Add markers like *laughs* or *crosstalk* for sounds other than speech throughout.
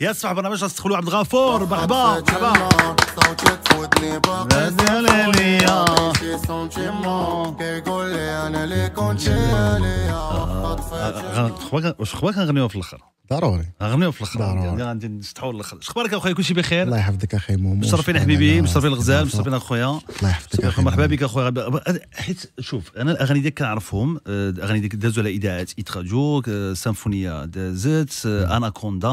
يا صباح برنامج تدخلوا عبد الغفور مرحبا مرحبا صوتك فوتني باقي لا ليا كيقول لي انا اللي كنت ليا واش في الاخر ضروري غنغنيو في الاخر ضروري يعني غادي نستحوا الاخر اش اخبارك اخويا كلشي بخير الله يحفظك اخي مومو مشرفين حبيبي مشرفين الغزال مشرفين اخويا الله يحفظك اخي مرحبا بك اخويا حيت شوف انا الاغاني ديالك كنعرفهم أه، الاغاني ديالك دازوا على اذاعات اتراجو أه، سامفونيا دازت أه، اناكوندا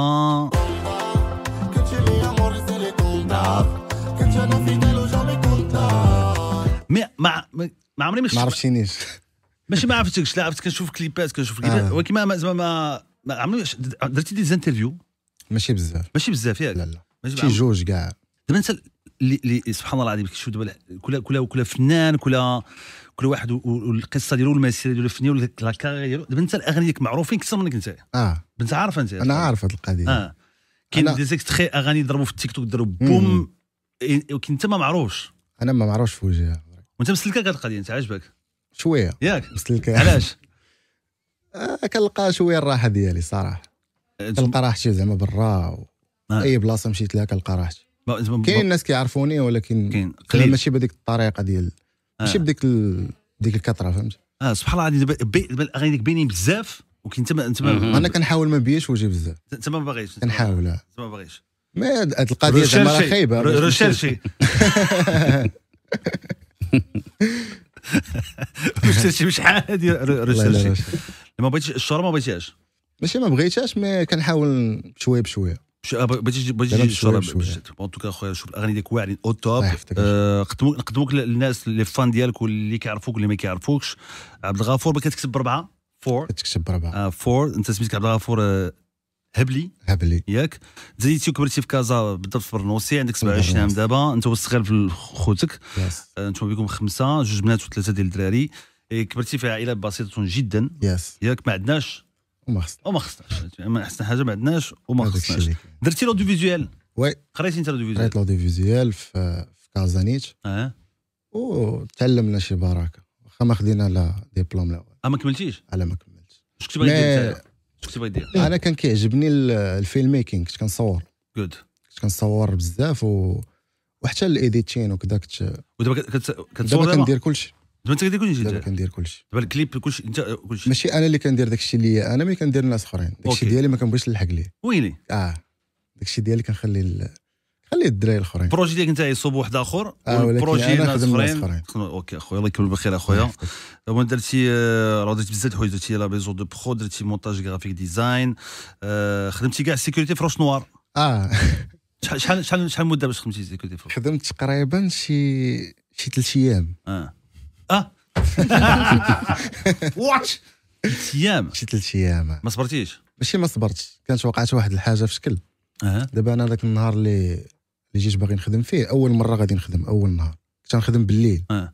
مي ما ما عمري ما عرفتينيش ماشي ما عرفتكش لا عرفت كنشوف كليبات كنشوف كليبات ولكن ما زعما ما عملوا درتي دي زانترفيو ماشي بزاف ماشي بزاف ياك لا لا شي جوج كاع دابا انت اللي سبحان الله العظيم كتشوف دابا كل كل كل فنان كل كل واحد والقصه ديالو والمسيره ديالو الفنيه ولا ديالو دابا انت الاغاني ديالك معروفين اكثر منك انت اه انت عارف انت انا عارف هذه القضيه اه كاين دي زيكستخي اغاني ضربوا في التيك توك ضربوا بوم ولكن انت ما معروفش انا ما معروفش في وجهها وانت مسلكه هذه القضيه انت عاجبك شويه ياك مسلكه علاش *laughs* آه كنلقى شويه الراحه ديالي صراحه آه، كنلقى راحتي زعما برا و... آه. اي بلاصه مشيت لها كنلقى راحتي كاين الناس كيعرفوني ولكن قليل ماشي بهذيك الطريقه ديال آه. ماشي بديك ال... ديك الكثره فهمت اه سبحان الله العظيم الاغاني ديالك باينين بزاف وكنت انت ما انا كنحاول ما بيش وجهي بزاف انت ما باغيش كنحاول انت آه. ما باغيش ما هاد القضيه زعما راه خايبه ريشيرشي ريشيرشي *laughs* *laughs* مش عادي ريشيرشي ما بغيتيش الشهر ما بغيتيهاش ماشي ما بغيتهاش مي كنحاول بشويه آه، بشويه بغيتي بغيتي تجي الشهره اون توكا خويا شوف الاغاني ديالك واعرين او توب نقدموك نقدموك للناس اللي فان ديالك واللي كيعرفوك واللي ما كيعرفوكش عبد الغفور كتكتب بربعه فور كتكتب بربعه آه، فور انت سميتك عبد الغفور آه، هبلي هبلي ياك زيدتي وكبرتي في كازا بالضبط في برنوسي عندك 27 عام دابا انت وصغير في خوتك انتم بكم خمسه جوج بنات وثلاثه ديال الدراري كبرتي في عائله بسيطه جدا يس ياك ما عندناش وما خصناش وما خصناش احسن حاجه ما عندناش وما خصناش درتي لودو فيزيوال وي قريتي انت لودو فيزيوال قريت لودو فيزيوال في كازانيتش اه وتعلمنا شي بركه واخا ما خدينا لا ديبلوم لا اه ما كملتيش؟ أه، لا ما كملتش واش كنت باغي دير كنت باغي دير؟ انا كان كيعجبني الفيلم ميكينغ كنت كنصور جود كنت كنصور بزاف و وحتى الايديتين وكذا كنت ودابا كتصور دابا كندير كلشي دابا انت كدير كلشي دابا كندير كلشي دابا الكليب كلشي انت كلشي ماشي انا اللي كندير داكشي اللي انا مي كندير الناس اخرين داكشي ديالي ما كنبغيش نلحق ليه ويلي اه داكشي ديالي كنخلي خلي الدراري الاخرين البروجي ديالك انت يصوب واحد اخر آه والبروجي الناس اخرين اوكي اخويا الله يكمل بالخير اخويا دابا درتي آه، راه درتي بزاف الحوايج درتي لا بيزو دو برو درتي مونتاج غرافيك ديزاين آه، خدمتي كاع سيكوريتي في روش نوار اه شحال شحال شحال مده باش خدمتي سيكوريتي في خدمت تقريبا شي شي ثلاث ايام اه اه وات *laughs* ثلاث ايام شي ثلاث ايام ما صبرتيش ماشي ما صبرتش كانت وقعت واحد الحاجه في شكل أه. دابا انا ذاك النهار اللي اللي جيت باغي نخدم فيه اول مره غادي نخدم اول نهار كنت نخدم بالليل أه.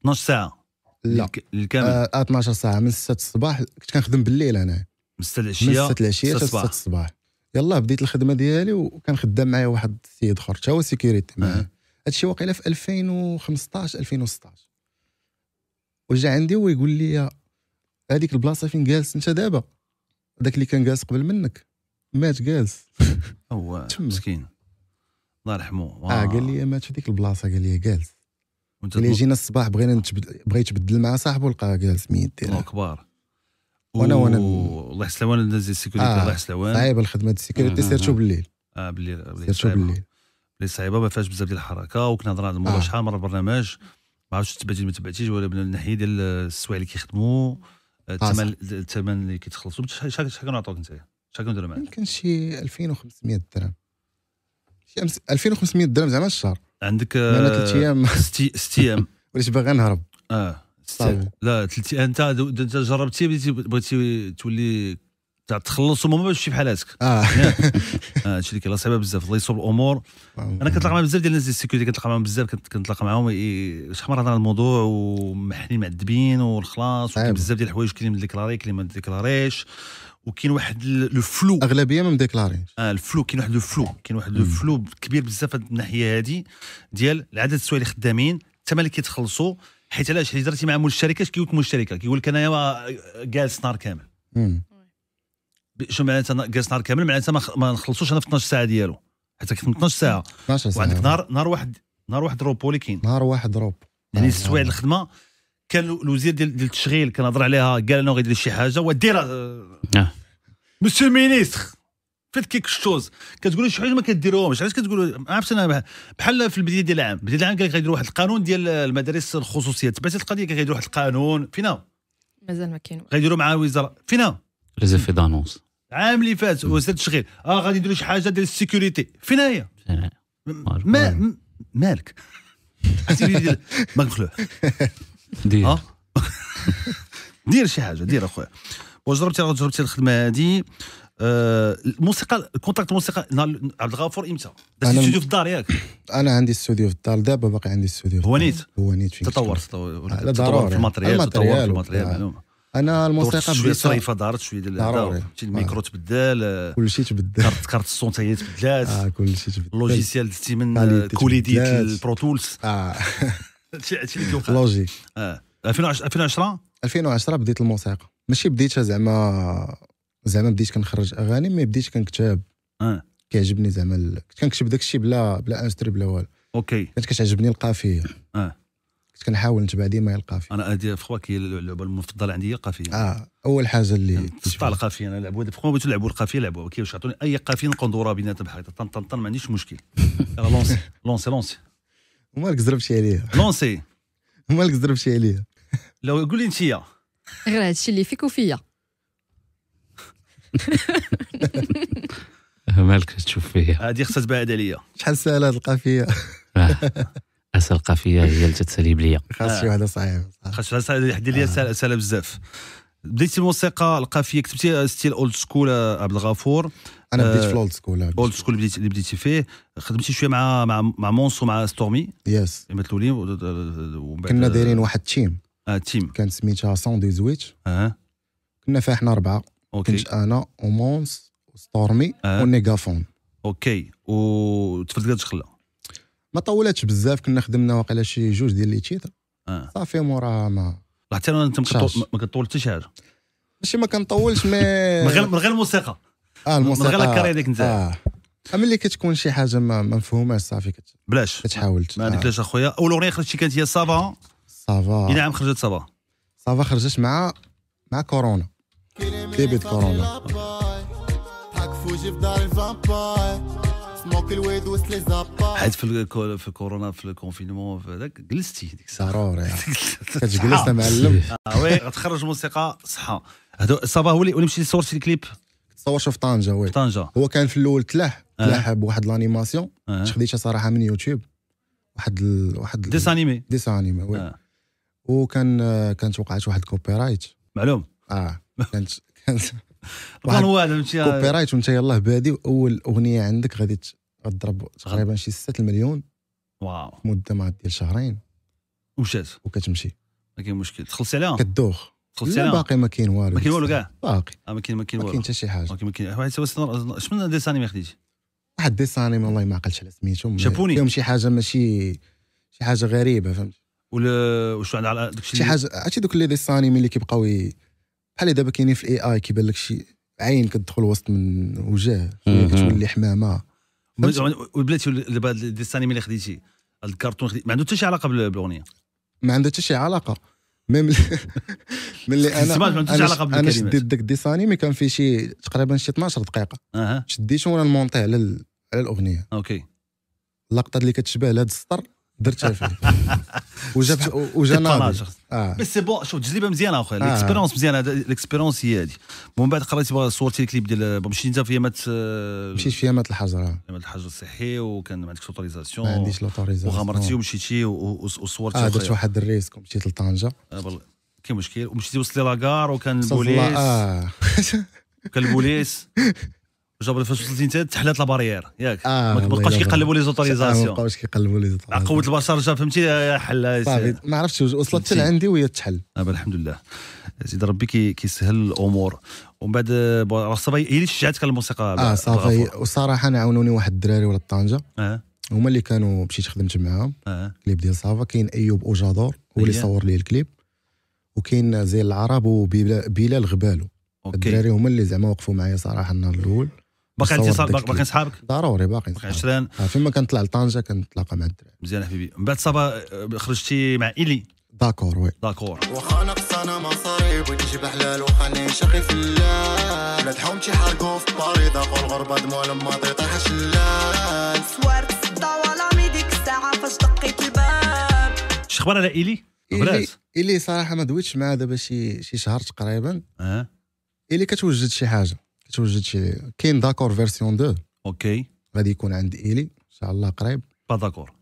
12 ساعه لا الكامل آه 12 آه، ساعه من 6 الصباح كنت كنخدم بالليل انا من 6 العشيه من 6 العشيه حتى 6 الصباح يلا بديت الخدمه ديالي وكان خدام معايا واحد السيد اخر حتى هو سيكيريتي معايا أه. هادشي واقيلا في 2015 2016 وجا عندي ويقول لي هذيك البلاصه فين جالس انت دابا داك اللي كان جالس قبل منك مات جالس *laughs* هو *laughs* مسكين الله يرحمه اه قال لي مات في ديك البلاصه قال لي جالس اللي جينا الصباح بغينا بغيت يتبدل مع صاحبه لقاه جالس ميت ديالها كبار وانا وانا الله يحسن وانا نزل السيكوريتي الله يحسن صعيب الخدمه السيكوريتي آه، آه، سيرتو آه. بالليل اه بالليل سيرتو بالليل اللي صعيبه ما فيهاش بزاف ديال الحركه هضرنا على الموضوع آه. شحال من برنامج ما عرفتش تبعتي ما تبعتيش ولا من الناحيه ديال السوايع اللي كيخدموا آه، الثمن الثمن اللي كيتخلصوا شحال شحال كنعطوك انت شحال كنديروا معاك يمكن شي 2500 درهم شي 2500 درهم زعما الشهر عندك ثلاث آه، ايام ست ايام *laughs* وليت باغي نهرب اه لا ثلاث انت انت جربتي بغيتي تولي تتخلصوا ماما باش تمشي بحال هكاك آه. *laughs* اه هادشي اللي كيلا صعيبه بزاف الله يصوب الامور انا كنتلاقى مع بزاف ديال الناس ديال السيكوريتي كنتلاقى معاهم بزاف كنتلاقى معاهم شحال مره هضرنا على الموضوع ومحلين معذبين والخلاص وكاين أيوة. بزاف ديال الحوايج كاين مديكلاري كاين ما ديكلاريش وكاين واحد لو فلو اغلبيه ما مديكلاريش اه الفلو كاين واحد لو فلو كاين واحد لو فلو كبير بزاف هاد الناحيه هادي ديال العدد السوايع اللي خدامين الثمن اللي كيتخلصوا حيت علاش حيت درتي مع مول اش كيقول لك مول الشركه كيقول لك انايا آه، جالس نهار كامل شو معناتها جالس نهار كامل معناتها ما نخلصوش انا في 12 ساعه ديالو حيت كنت 12 ساعه 12 ساعه وعندك نهار نهار واحد نهار واحد روبو اللي كاين نهار واحد روب يعني سوايع الخدمه كان الوزير ديال ديال التشغيل كنهضر عليها قال انه غيدير شي حاجه ودير مسيو مينيستر فات كيك شوز كتقول شي حاجه ما كديروهمش علاش كتقولوا ما عرفتش انا بحال في البدايه ديال العام بدايه العام قال لك غيدير واحد القانون ديال المدارس الخصوصيه تبعت القضيه كان غيديروا واحد القانون فينا مازال ما كاين غيديروا مع الوزاره فينا لي زيفي دانونس العام اللي فات وزاد التشغيل اه غادي يديروا شي حاجه ديال السيكوريتي فين هي؟ ما مالك مالك مخلوع دير آه. *laughs* دير شي حاجه دير اخويا وجربتي جربتي الخدمه هذه آه، الموسيقى الكونتاكت الموسيقى عبد الغفور امتى؟ درتي استوديو في الدار ياك؟ انا عندي استوديو في الدار دابا باقي عندي استوديو هو نيت هو نيت تطور تطور في الماتريال تطور في الماتريال آه. معلومه انا الموسيقى شويه الصيفه دارت شويه ديال ضروري آه. الميكرو تبدل آه، شيء تبدل كارت كارت الصون هي تبدلات اه كلشي تبدل اللوجيسيال دزتي من آه، البرو البروتولز اه هادشي اللي كيوقع لوجيك اه 2010 2010 بديت الموسيقى ماشي بديتها زعما زعما بديت كنخرج اغاني مي بديت كنكتب اه كيعجبني زعما كنت كنكتب داك الشيء بلا بلا انستري بلا والو اوكي كانت كتعجبني القافيه اه كنت كنحاول نتبع ديما هي القافيه انا هذه فخوا هي اللعبه المفضله عندي هي القافيه اه اول حاجه اللي نعم، يعني تقطع القافيه انا نلعبوا فخوا بغيتو تلعبوا القافيه لعبوها كيفاش عطوني اي قافيه نقندورها بيناتها بحال طن طن طن ما عنديش مشكل *laughs* لونسي لونسي لونسي ومالك زربتي عليها لونسي *laughs* ومالك زربتي عليها لو قول لي انت غير هذا الشيء اللي فيك وفيا *laughs* مالك تشوف فيها هذه خصها تبعد عليا شحال سهله هذه القافيه آه. اسهل قافيه هي اللي تتسالي ليا خاص شي وحده صعيبه خاص حد ليا آه. سهله بزاف بديتي الموسيقى القافيه كتبتي ستيل اولد سكول آه، عبد الغفور انا بديت آه، في الاولد سكول اولد سكول بديت اللي بديتي فيه خدمتي شويه مع مع مع مونس ومع ستورمي يس مثلولي كنا دايرين واحد تيم اه تيم كان سميتها ساندويتش اه كنا فيها حنا اربعه اوكي كنت انا ومونس وستورمي آه. ونيغافون اوكي وتفرد تخلى ما طولتش بزاف كنا خدمنا واقيلا شي جوج ديال لي تيتر آه. صافي موراها ما راه حتى انت ما كطول حتى شي حاجه ماشي ما كنطولش *laughs* مي من غير من غير الموسيقى اه الموسيقى من غير الكاري ديك انت اه ملي كتكون شي حاجه ما, مفهوماش صافي كت... بلاش كتحاول ما عندك آه. علاش اخويا اول اغنيه شي كانت هي سافا سافا اي نعم خرجت سافا سافا خرجت مع مع كورونا كليبيت كورونا حيت في الكو... في الكورونا في الكونفينمون هذاك جلستي ديك الساعه ضروري *laughs* كتجلس معلم *laughs* آه، وي غتخرج موسيقى صحه هادو صافا هو اللي مشيتي صورتي الكليب صور في طنجه وي طنجه هو كان في الاول تلاح آه. تلاح بواحد لانيماسيون آه. خديتها صراحه من يوتيوب واحد ال... واحد ديس انيمي ديس انيمي وي وكان كانت وقعت واحد الكوبي رايت معلوم اه كانت كانت كان واحد كوبي رايت وانت يلاه بادي اول اغنيه عندك غادي تضرب تقريبا شي 6 المليون واو مده ما ديال شهرين ومشات وكتمشي ما كاين مشكل تخلص عليها كدوخ تخلص عليها باقي ما كاين والو ما كاين والو كاع باقي آه، ما كاين ما كاين والو ما كاين حتى شي حاجه ما كاين واحد شمن دي ما خديتي واحد دي والله ما عقلتش على سميتهم شابوني فيهم شي حاجه ماشي شي حاجه غريبه فهمت ولا وشو على داكشي شي حاجه عرفتي دوك لي ديسانيمي اللي كيبقاو بحال دابا كاينين في الاي اي كيبان لك شي عين كتدخل وسط من وجه كتولي حمامه وبلاتي دابا الديسانيمي اللي خديتي الكرتون ما عنده حتى شي علاقه بالاغنيه ما عنده حتى شي علاقه ميم *laughs* ملي انا انا, أنا شديت داك الديسانيمي كان فيه شي تقريبا شي 12 دقيقه أه. شديته وانا المونطي على على الاغنيه اوكي اللقطه اللي كتشبه لهذا السطر درت فيه *laughs* وجات وجا ناضي آه. بس سي بون شوف تجربه مزيانه اخويا آه. ليكسبيرونس مزيانه الاكسبيرونس هي هذه ومن بعد قريت صورتي الكليب ديال مشيت انت في يامات آه، مشيت في يامات الحجر آه. يامات الحجر الصحي وكان ما عندكش لوتوريزاسيون ما عنديش لوتوريزاسيون وغمرتي ومشيتي وصورتي اه درت واحد الريسك ومشيت لطنجه آه، كاين مشكل ومشيتي وصلتي لاكار وكان البوليس كان البوليس *laughs* جابوا انت تحلات لابارير ياك آه، ما بقاوش كيقلبوا لي زوتوريزاسيون ما بقاوش كيقلبوا لي زوتوريزاسيون قوه البشر جا فهمتي حل ما عرفتش وصلت لعندي وهي تحل آه، الحمد لله زيد ربي كيسهل الامور ومن بعد صافي هي اللي شجعتك الموسيقى اه صافي وصراحه انا عاونوني واحد الدراري ولا طنجه آه. هما اللي كانوا مشيت خدمت معاهم آه. كليب ديال صافا كاين ايوب اوجادور هو اللي صور لي الكليب وكاين زين العرب وبلال غبالو الدراري هما اللي زعما وقفوا معايا صراحه النهار الاول باقي عندي باقي صحابك ضروري باقي باقي 20 آه، فين ما كنطلع لطنجه كنتلاقى مع الدراري مزيان حبيبي من بعد صبا آه، خرجتي مع ايلي داكور وي داكور واخا نقصنا مصاريب ونجيب حلال وخليني شقي في الليل بلاد حومتي حرقو في باري داكور الغربه دموع لما طيح شلال سوارت سدا ولا ميديك الساعه فاش دقيت الباب شخبار على ايلي ايلي ايلي صراحه ما دويتش معاه دابا شي شي شهر تقريبا اه ايلي كتوجد شي حاجه كتوجد شي كاين داكور فيرسيون 2 اوكي غادي يكون عند ايلي ان شاء الله قريب با داكور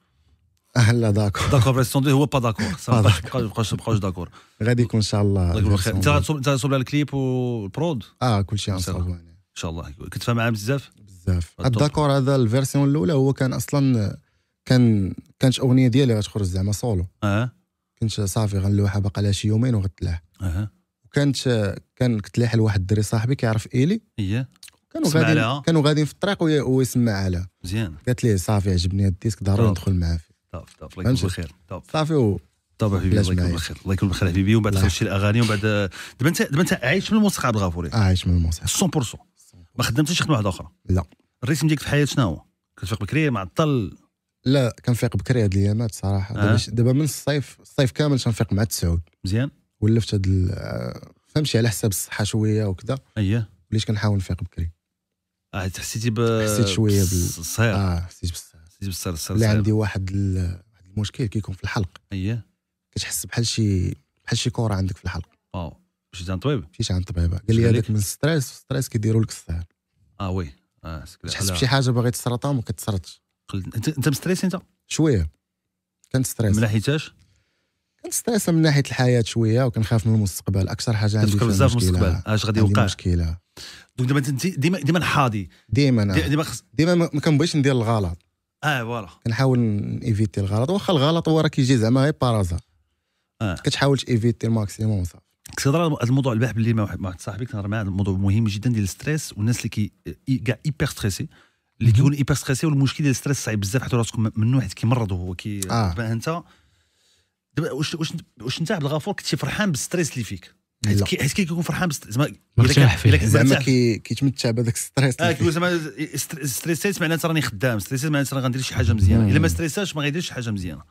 *laughs* لا داكور داكور فيرسيون 2 هو با داكور مابقاوش مابقاوش داكور غادي يكون ان شاء الله آه، الله يكون بخير انت انت على الكليب والبرود اه كلشي غنصاوبو ان شاء الله كنت فاهم معاه بزاف بزاف الداكور هذا الفيرسيون الاولى هو كان اصلا كان كانت اغنيه ديالي غتخرج زعما سولو اه كنت صافي غنلوحها باقا لها شي يومين وغتلاح اه وكانت كان كنت لواحد واحد الدري صاحبي كيعرف ايلي اييه كانوا غاديين كانوا غاديين في الطريق ويسمع عليها مزيان قالت ليه صافي عجبني هاد الديسك ضروري ندخل معاه فيه طاف طاف الله يكون بخير طاب صافي و طاب حبيبي الله يكون بخير الله يكون بخير حبيبي ومن بعد خرجت الاغاني ومن بعد دابا انت دابا انت عايش من الموسيقى عبد الغفوري اه عايش من الموسيقى 100% ما خدمتش خدمه واحده اخرى لا الريتم ديالك في الحياه شنو هو؟ كتفيق بكري معطل لا كنفيق بكري هاد الايامات صراحه آه. دابا من الصيف الصيف كامل كنفيق مع التسعود مزيان ولفت هاد فهمتي على حساب الصحه شويه وكذا اييه وليت كنحاول نفيق بكري اه حسيتي ب حسيت شويه بالصير اه حسيت بالصير حسيت بالصير الصير اللي عندي واحد واحد المشكل كيكون في الحلق اييه كتحس بحال شي بحال شي كره عندك في الحلق واو مشيت عند طبيب مشيت عند طبيبه قال لي هذاك من الستريس الستريس كيديروا لك الصهير اه وي اه تحس بشي حاجه باغي تسرطها ما كتسرطش انت انت مستريس انت شويه كنت ستريس ناحيتاش كنستريس من ناحيه الحياه شويه وكنخاف من المستقبل اكثر حاجه عندي كتفكر بزاف في المستقبل آه، اش غادي يوقع مشكله دونك دابا انت ديما ديما حاضي ديما انا ديما خص... ديما ما كنبغيش ندير الغلط اه فوالا كنحاول نيفيتي الغلط واخا الغلط هو راه كيجي زعما غير بارازا اه كتحاول تيفيتي الماكسيموم صافي كنت هضر على الموضوع البارح باللي مع واحد صاحبي كنهضر معاه الموضوع مهم جدا ديال الستريس والناس اللي كي كاع ايبر ستريسي اللي كيكون ايبر ستريسي والمشكل ديال الستريس صعيب بزاف حيت راسك من واحد كيمرض وهو كي آه. انت دابا واش واش واش انت عبد الغفور كنتي فرحان بالستريس اللي فيك حيت كي كيكون فرحان زعما مرتاح زعما كيتمتع بهذاك الستريس اه كيقول زعما ستريسيت معناتها راني خدام ستريسيت معناتها راني غندير شي حاجه مزيانه الا ما ستريساش ما غيديرش شي حاجه مزيانه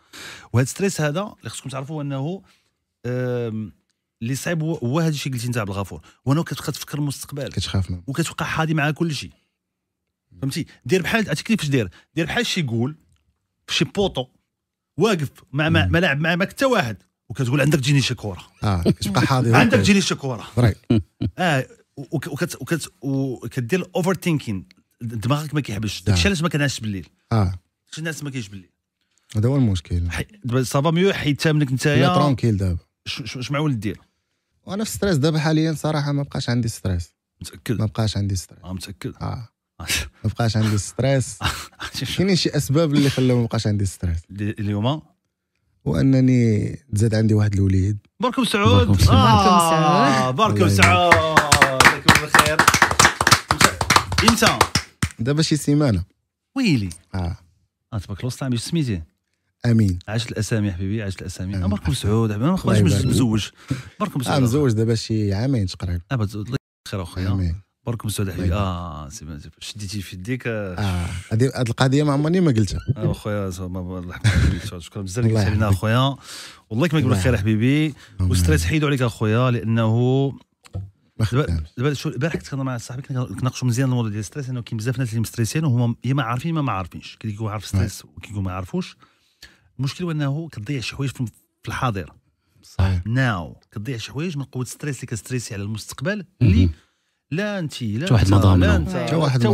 وهذا الستريس هذا اللي خصكم تعرفوا انه اللي صعيب هو, هذا الشيء قلتي انت عبد الغفور انه كتبقى تفكر المستقبل كتخاف منه وكتبقى حاضي مع كل شيء فهمتي دير بحال عرفتي كيفاش دير دير بحال شي قول في شي بوطو واقف مع ما لعب مع ما حتى واحد وكتقول عندك تجيني شي كوره اه كتبقى حاضر *laughs* عندك تجيني شي كره طيب. *laughs* اه وكت وكت وكدير الاوفر ثينكين دماغك ما كيحبش داكشي آه. علاش ما كنعش بالليل اه داكشي الناس ما كيجيش بالليل هذا هو المشكل دابا صافا ميو حيت منك نتايا ترونكيل دابا اش معول دير وانا في ستريس دابا حاليا صراحه ما بقاش عندي ستريس متاكد ما بقاش عندي ستريس اه متاكد اه ما بقاش عندي ستريس *laughs* آه، كاينين شي اسباب اللي خلاو ما بقاش عندي ستريس اليوم وانني تزاد عندي واحد الوليد باركم سعود باركم سعود آه، بارك سعود يكون امتى دابا شي سيمانه ويلي اه, آه، تبارك الله طعم سميتيه امين عشت الاسامي حبيبي عشت الاسامي باركم سعود ما خرجتش مزوج باركم سعود مزوج دابا شي عامين تقريبا الله يخليك اخويا امين بركم استاذ حبيبي اه سي بان شديتي في يديك اه هذه القضيه ما عمرني ما قلتها آه، اخويا *laughs* شكرا بزاف اللي قلت لنا اخويا والله كما يقولوا خير حبيبي وستريس حيدوا عليك اخويا لانه دابا شو البارح كنت مع صاحبي كناقشوا مزيان الموضوع ديال ستريس انه كاين بزاف ناس اللي مستريسين وهما يا ما عارفين ما ما عارفينش كي عارف ستريس وكيكون ما عارفوش المشكل هو انه كتضيع شي حوايج في الحاضر صحيح ناو كتضيع شي حوايج من قوه ستريس اللي كستريسي على المستقبل اللي لا انت لا واحد ما ضامن لا انت حتى واحد حتى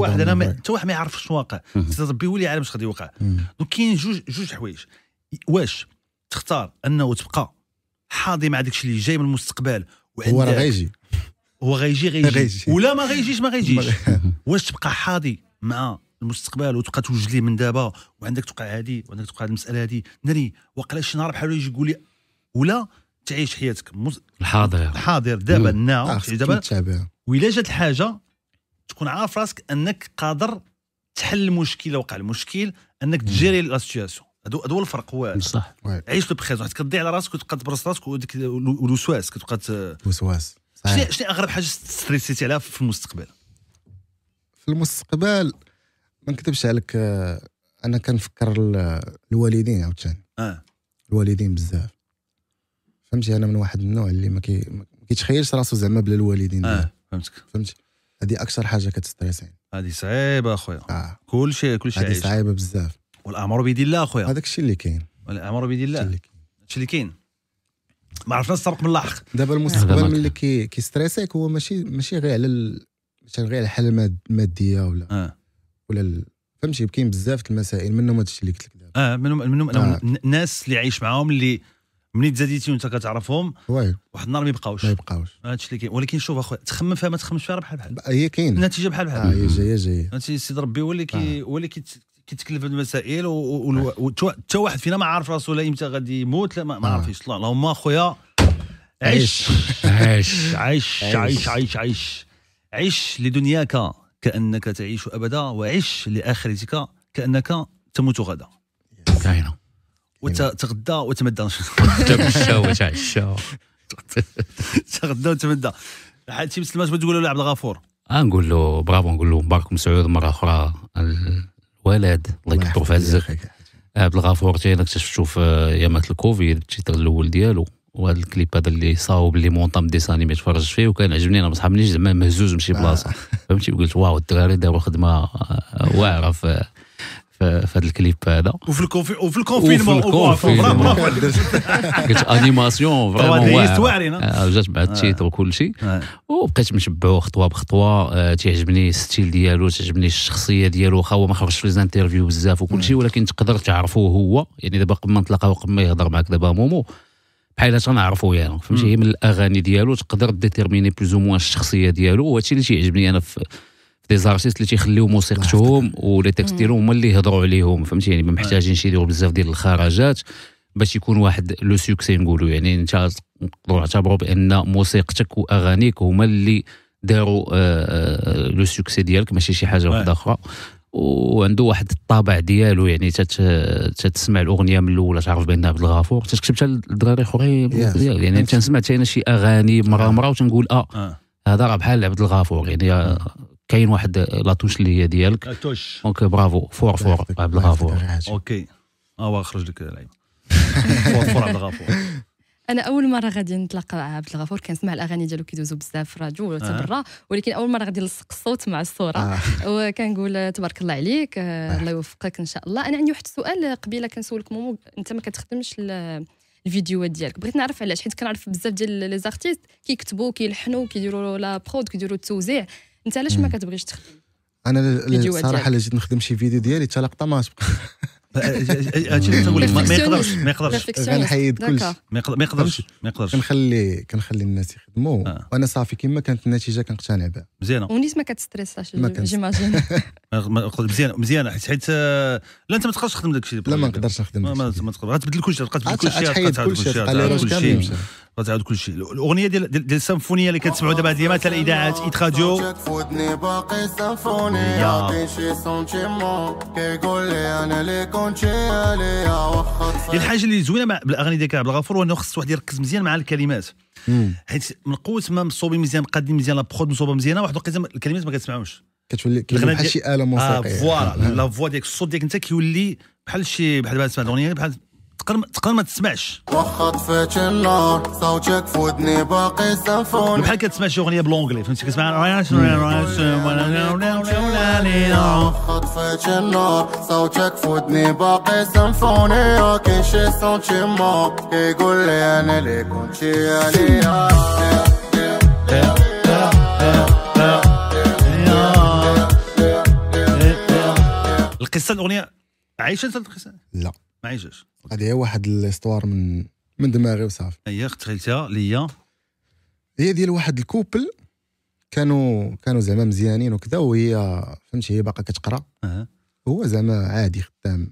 واحد ما يعرفش شنو واقع ربي ولي عالم يعلم شنو غادي يوقع دونك كاين جوج جوج حوايج واش تختار انه تبقى حاضي مع داكشي اللي جاي من المستقبل هو راه غيجي هو غيجي غيجي ولا ما غيجيش ما غيجيش *laughs* واش تبقى حاضي مع المستقبل وتبقى توجد ليه من دابا وعندك توقع هادي وعندك توقع هاد المساله هادي ناري وقال شي نهار بحال يجي يقول لي ولا تعيش حياتك مز... الحاضر الحاضر دابا ناو آه، دابا وإلا جات الحاجه تكون عارف راسك انك قادر تحل المشكل وقع المشكل انك تجيري لا سيتياسيون هادو هادو الفرق هو صح عيش لو بريزون كضيع على راسك وتبقى تبرص راسك والوسواس كتبقى الوسواس شنو شنو اغرب حاجه ستريسيتي عليها في المستقبل في المستقبل ما نكتبش عليك آه، انا كنفكر الوالدين عاوتاني اه الوالدين بزاف فهمتي انا من واحد النوع اللي ما ما كيتخيلش راسو زعما بلا الوالدين آه. فهمتك فهمتي هذه اكثر حاجه كتستريسين هذه صعيبه اخويا آه. كل شيء كل شيء هذه صعيبه بزاف والامر بيد الله اخويا هذاك الشيء اللي كاين والامر بيد الله هذا الشيء اللي كاين ما عرفنا السرق من اللاحق دابا المستقبل اللي كي كيستريسيك هو ماشي ماشي غير على مثلا غير على الحاله الماديه ولا آه. ولا فهمتي كاين بزاف المسائل منهم هذا الشيء اللي قلت لك دابا اه منهم منهم الناس آه. اللي عايش معاهم اللي ملي تزاديتي وانت كتعرفهم واحد النهار ما يبقاوش ما يبقاوش هادشي اللي كاين ولكن شوف اخويا تخمم فيها ما تخممش فيها راه بحال بحال هي كاين النتيجه بحال بحال آه، هي جايه جايه فهمتي سيدي ربي هو اللي كي آه. هو اللي كيتكلف المسائل وحتى واحد فينا ما عارف راسو لا امتى غادي يموت لا ما آه. عارفينش اللهم اخويا عيش *laughs* عيش عيش عيش عيش عيش عيش لدنياك كانك تعيش ابدا وعيش لاخرتك كانك تموت غدا كاينه وتغدى وتمدى تغدى بالشاوة *laughs* تغدى وتمدى حتى شي مسلمات تقول له عبد الغفور آه، نقول له برافو نقول له مبارك مسعود مره اخرى الولد الله يكثر في عزك عبد الغفور تي انا اكتشفتو آه، في ايامات الكوفيد التيتر الاول ديالو وهذا الكليب هذا اللي صاوب اللي مونطام دي سانيمي تفرجت فيه وكان عجبني انا بصح مانيش زعما مهزوز من شي آه. بلاصه فهمتي قلت واو الدراري داروا خدمه واعره في في هذا الكليب هذا وفي الكونفي وفي الكونفينمون برافو *laughs* قلت انيماسيون فريمون واعره جات مع التيتر آه. وكل شيء آه. وبقيت متبعو خطوه بخطوه آه، تيعجبني الستيل ديالو تعجبني الشخصيه ديالو واخا هو ما خرجش في ليزانترفيو بزاف وكل شيء ولكن تقدر تعرفوه هو يعني دابا قبل ما نتلاقاو قبل ما يهضر معك دابا مومو بحال تنعرفو يانا يعني. فهمتي من الاغاني ديالو تقدر ديتيرميني بلوز موان الشخصيه ديالو وهادشي اللي تيعجبني انا في لي زارتيست اللي تيخليو موسيقتهم ولي تيكست ديالهم هما اللي يهضروا عليهم فهمتي يعني ما محتاجينش يديروا بزاف ديال الخراجات باش يكون واحد لو سوكسي نقولوا يعني انت نقدروا نعتبروا بان موسيقتك واغانيك هما اللي داروا لو آه، سوكسي آه، ديالك ماشي شي حاجه واحده اخرى وعنده واحد الطابع ديالو يعني تسمع تتسمع الاغنيه من الاولى تعرف بانها عبد الغفور تكتبتها لدراري اخرين يعني تنسمع حتى انا شي اغاني مره مره وتنقول اه هذا راه بحال عبد الغفور يعني آه، كاين واحد لاتوش اللي هي ديالك لاتوش دونك برافو فور فور عبد الغفور اوكي آه، هو خرج لك *laughs* فور فور عبد الغفور انا اول مره غادي نتلاقى مع عبد الغفور كنسمع الاغاني ديالو كيدوزو بزاف في الراديو ولا آه. برا ولكن اول مره غادي نلصق الصوت مع الصوره آه. *laughs* وكنقول تبارك الله عليك آه، الله يوفقك ان شاء الله انا عندي واحد السؤال قبيله كنسولك مومو انت ما كتخدمش الفيديوهات ديالك بغيت نعرف علاش حيت كنعرف بزاف ديال لي زارتيست كيكتبوا كيلحنوا كيديروا لا برود كيديروا التوزيع انت علاش ما كتبغيش تخدم انا الصراحه الا جيت نخدم شي فيديو ديالي حتى لقطه ما تبقى هادشي اللي تنقول ما يقدرش ما يقدرش غنحيد كلشي ما يقدرش ما يقدرش كنخلي كنخلي الناس يخدموا آه. وانا صافي كما كانت النتيجه كنقتنع بها مزيانه ونيت ما كتستريساش جيماجين *laughs* مزيانه مزيانه حيت حيت آه، لا انت ما تقدرش تخدم داك الشيء لا ما نقدرش نخدم ما تقدر غتبدل كلشي غاتبدل كل كلشي غاتبدل كل شيء غتعاود كل شيء الاغنيه ديال ديال السيمفونيه اللي كتسمعوا دابا هذه مثلا الاذاعات ايت راديو الحاجه اللي زوينه الاغاني ديال عبد الغفور هو انه خص واحد يركز مزيان مع الكلمات حيت من قوه ما مصوبين مزيان مقادين مزيان لابخود مصوبه مزيانه واحد الوقيته الكلمات ما كتسمعوش كتولي كيولي بحال شي اله موسيقيه فوالا لا فوا ديالك الصوت ديالك انت كيولي بحال شي بحال تسمع الاغنيه بحال تقدر تقدر ما تسمعش واخا طفات النار صوتك في ودني باقي سافون بحال كتسمع شي اغنيه بلونجلي فهمتي كتسمع واخا طفات النار صوتك في ودني باقي سافون كاين شي سونتيمون كيقول لي انا اللي كنت عليا القصه الاغنيه عايشه انت القصه؟ لا ما عيشوش هذه هي واحد الاستوار من من دماغي وصافي هي أيوه، اخترتها ليا هي ديال واحد الكوبل كانوا كانوا زعما مزيانين وكذا وهي فهمتي هي باقا كتقرا أه. هو زعما عادي خدام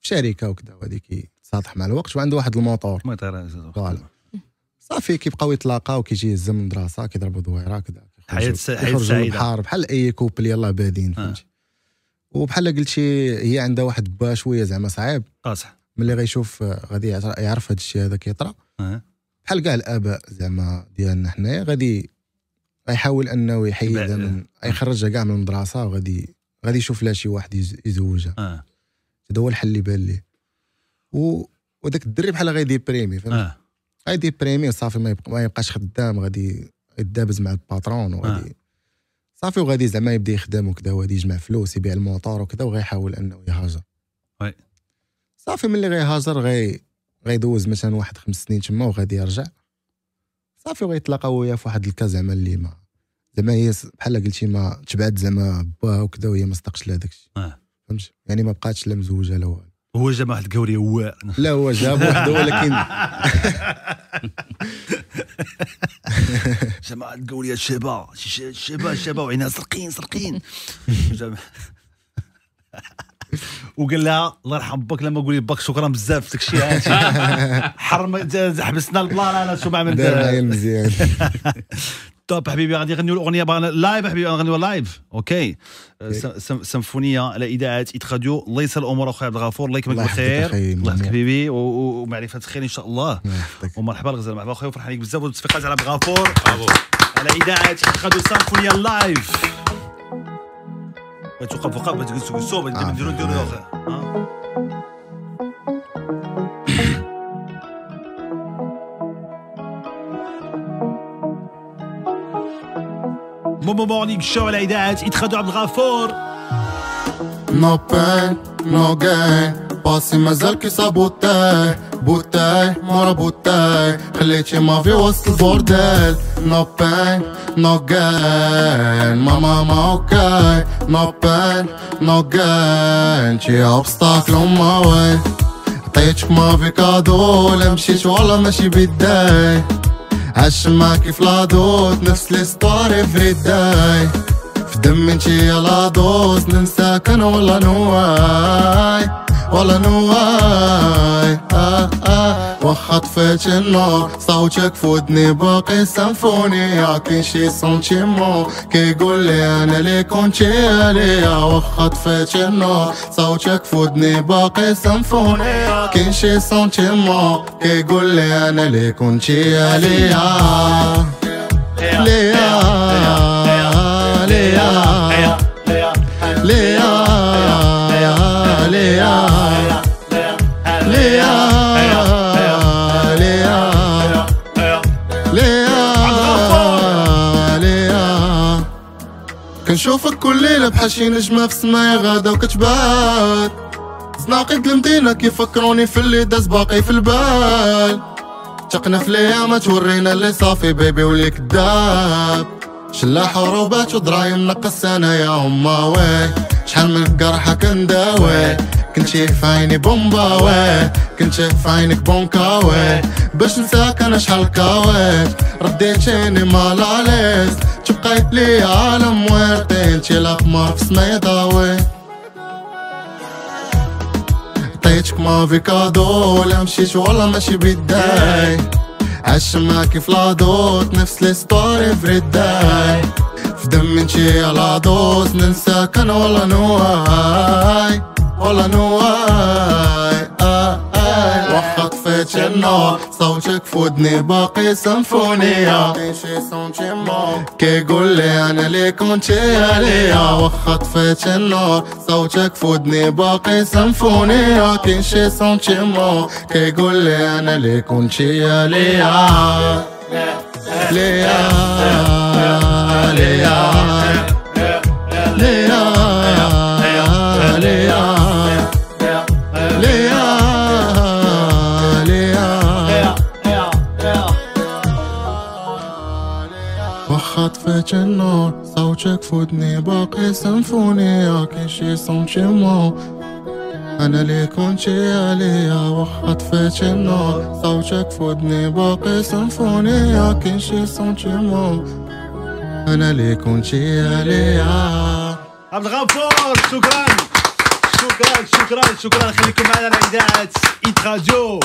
في شركه وكذا وهذيك كيتصاطح مع الوقت وعنده واحد الموطور أه، أه، أه. فوالا صافي كيبقاو يتلاقاو كيجي يهز من المدرسه كيضربوا دويره كذا حياه حياه سعيده بحال اي كوبل يلاه بادين فهمتي وبحال قلت شي هي عندها واحد با شويه زعما صعيب اه صح ملي غيشوف غادي يعرف هذا الشيء هذا كيطرا آه. بحال كاع الاباء زعما ديالنا حنايا غادي غيحاول انه يحيدها من يخرجها كاع من المدرسه وغادي غادي يشوف لها شي واحد يزوجها آه. هذا هو الحل اللي بان ليه و... وداك الدري بحال غيديبريمي فهمت آه. غيديبريمي وصافي ما, يبقى... ما يبقاش خدام غادي يدابز مع الباترون آه. وغادي آه. صافي وغادي زعما يبدا يخدم وكذا وغادي يجمع فلوس يبيع الموطور وكذا وغيحاول انه يهاجر وي صافي ملي غيهاجر غي غيدوز مثلا واحد خمس سنين تما وغادي يرجع صافي وغيتلاقى ويا في واحد الكا زعما اللي ما زعما هي بحال قلتي ما تبعد زعما باها وكذا وهي ما صدقتش لهذاك الشيء فهمت يعني ما بقاتش لا مزوجه لا والو هو جاب واحد الكوري هو لا هو جاب واحد ولكن جاب واحد الكوري شابه شابه شابه وعينها سرقين سرقين *laughs* وقال لها الله يرحم باك لما قولي باك شكرا بزاف داك الشيء *laughs* حرم حبسنا البلان انا شو ما عملت دار مزيان *laughs* ستوب حبيبي غادي نغنيو الاغنيه لايف حبيبي غنغنيو لايف اوكي سيمفونيه على اذاعه ايت راديو الله يسهل الامور اخويا عبد الغفور الله يكملك بخير الله يحفظك حبيبي ومعرفه خير ان شاء الله ومرحبا الغزال مرحبا اخويا وفرحان ليك بزاف وتصفيقات على عبد الغفور على اذاعه ايت راديو سيمفونيه لايف توقف وقف ما تقولش نديرو نديرو مومو مورنينغ شو العيدات يتخدوا عبد الغفور نو بان نو جاين باسي مازال كيصابوتاي بوتاي مورا بوتاي خليتي ما في وسط البورديل نو بان نو جاين ماما ما اوكاي نو بان نو جاين شي اوبستاكل اون ما واي عطيتك ما في كادو لا مشيت والله ماشي بيداي عالشمعة كيف العضوض نفس لي ستوري افري داي في دم انتي العضوض ننساك انا والله نواي ولا نواي آه، آه. وحط آه وخطفت النار صوتك فودني باقي باقي يا يعطي شي كي يقول لي انا لي كنت عليا وخطفت النار آه، صوتك في ودني باقي سمفوني كاين شي كي يقول لي انا لي كنت عليا نشوفك كل ليلة بحال شي نجمة في السمايا غادا وكتبان زناقد المدينة كيفكروني في اللي داز باقي في البال تقنا في ليامة تورينا اللي صافي بيبي ولي كداب شلا حروبات ودرايم نقص انا يا اما وي شحال من قرحة كنداوي كنتي في عيني بومباوي كنتي في عينك بونكاوي باش نساك انا شحال كاوي رديتيني مالاليز تبقيت لي عالم ورطي انتي الاقمار في سميضاوي عطيتك مافي كادو لا مشيت والله ماشي بيداي عاش معاكي في لادوت نفس لي ستوري فريداي في دم انتي على دوس ننساك انا والله نواي ولا نواي آه آه النار صوتك فودني باقي سمفونيا كي قول لي انا اللي كنتي عليا وخطفت النار صوتك فودني باقي سمفونيا كي شي سنتيمون كي قول لي انا كنت كنتي ليا ليا ليا عطفة النور صوتك فودني باقي باقي يا كي شي صمت مو أنا اللي كنت عليا وحطفت النور صوتك فودني باقي باقي يا كي شي صمت مو أنا اللي كنت عليا عبد الغفور شكرا شكرا شكرا شكرا خليكم معنا على إذاعة إيت راديو